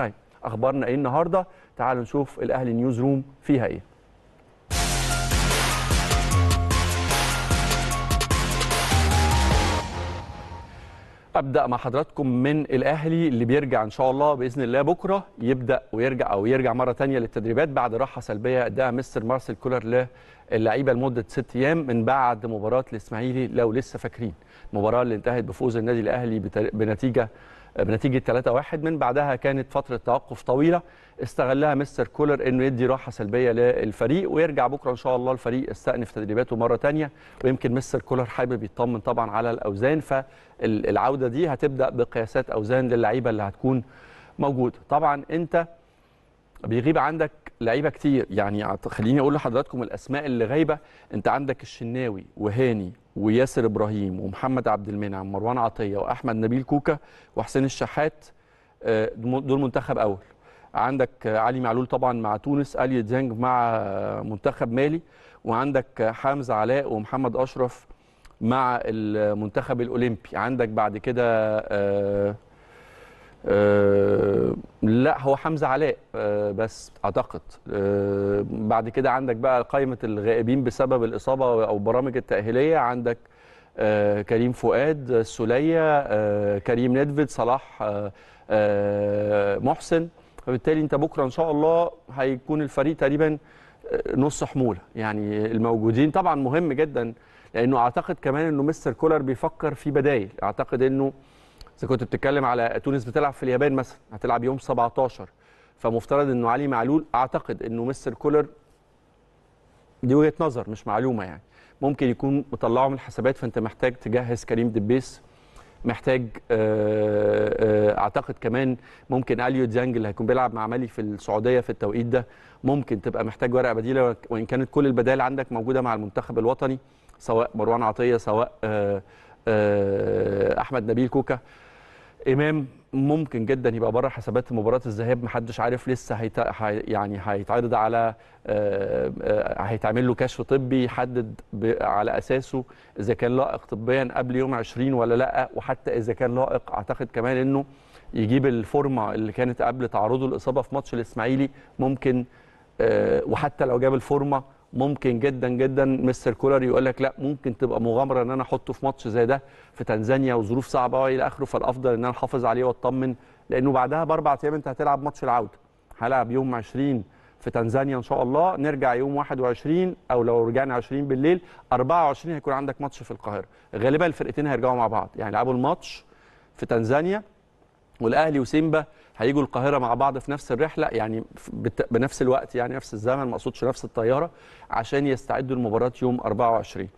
تايم اخبارنا ايه النهارده تعالوا نشوف الاهلي نيوز روم فيها ايه ابدا مع حضراتكم من الاهلي اللي بيرجع ان شاء الله باذن الله بكره يبدا ويرجع او يرجع مره ثانيه للتدريبات بعد راحه سلبيه اداها مستر مارسيل كولر للعيبه لمده ست ايام من بعد مباراه الاسماعيلي لو لسه فاكرين المباراه اللي انتهت بفوز النادي الاهلي بنتيجه بنتيجه 3-1 من بعدها كانت فتره توقف طويله استغلها مستر كولر انه يدي راحه سلبيه للفريق ويرجع بكره ان شاء الله الفريق استأنف تدريباته مره ثانيه ويمكن مستر كولر حابب يطمن طبعا على الاوزان فالعوده دي هتبدا بقياسات اوزان للعيبه اللي هتكون موجوده طبعا انت بيغيب عندك لعيبه كتير يعني خليني اقول لحضراتكم الاسماء اللي غايبه انت عندك الشناوي وهاني وياسر ابراهيم ومحمد عبد المنعم ومروان عطيه واحمد نبيل كوكا وحسين الشحات آه، دول منتخب اول عندك علي معلول طبعا مع تونس الي ديانج مع منتخب مالي وعندك حمزه علاء ومحمد اشرف مع المنتخب الاولمبي عندك بعد كده آه، آه، لا هو حمزه علاء آه، بس اعتقد آه، بعد كده عندك بقى قائمه الغائبين بسبب الاصابه او برامج التاهيليه عندك كريم فؤاد السوليه كريم ندفد صلاح محسن فبالتالي انت بكره ان شاء الله هيكون الفريق تقريبا نص حموله يعني الموجودين طبعا مهم جدا لانه اعتقد كمان انه مستر كولر بيفكر في بدايل اعتقد انه اذا كنت بتتكلم على تونس بتلعب في اليابان مثلا هتلعب يوم 17 فمفترض انه علي معلول اعتقد انه مستر كولر دي وجهه نظر مش معلومه يعني ممكن يكون مطلعه من الحسابات فانت محتاج تجهز كريم دبيس محتاج آه، آه، اعتقد كمان ممكن اليو ديانج اللي هيكون بيلعب مع مالي في السعوديه في التوقيت ده ممكن تبقى محتاج ورقه بديله وان كانت كل البدائل عندك موجوده مع المنتخب الوطني سواء مروان عطيه سواء آه، احمد نبيل كوكا امام ممكن جدا يبقى بره حسابات مباراه الذهاب محدش عارف لسه هيت... هي... يعني هيتعرض على آه، آه، هيتعمل له كشف طبي يحدد ب... على اساسه اذا كان لائق طبيا قبل يوم 20 ولا لا وحتى اذا كان لائق اعتقد كمان انه يجيب الفورمه اللي كانت قبل تعرضه للاصابه في ماتش الاسماعيلي ممكن آه، وحتى لو جاب الفورمه ممكن جدا جدا مستر كولر يقول لك لا ممكن تبقى مغامره ان انا احطه في ماتش زي ده في تنزانيا وظروف صعبه والى اخره فالافضل ان انا احافظ عليه واطمن لانه بعدها باربع ايام انت هتلعب ماتش العوده هلعب يوم 20 في تنزانيا ان شاء الله نرجع يوم 21 او لو رجعنا 20 بالليل 24 هيكون عندك ماتش في القاهره غالبا الفرقتين هيرجعوا مع بعض يعني لعبوا الماتش في تنزانيا والاهلي وسيمبا هيجوا القاهره مع بعض في نفس الرحله يعني بنفس الوقت يعني نفس الزمن ما اقصدش نفس الطياره عشان يستعدوا لمباراه يوم 24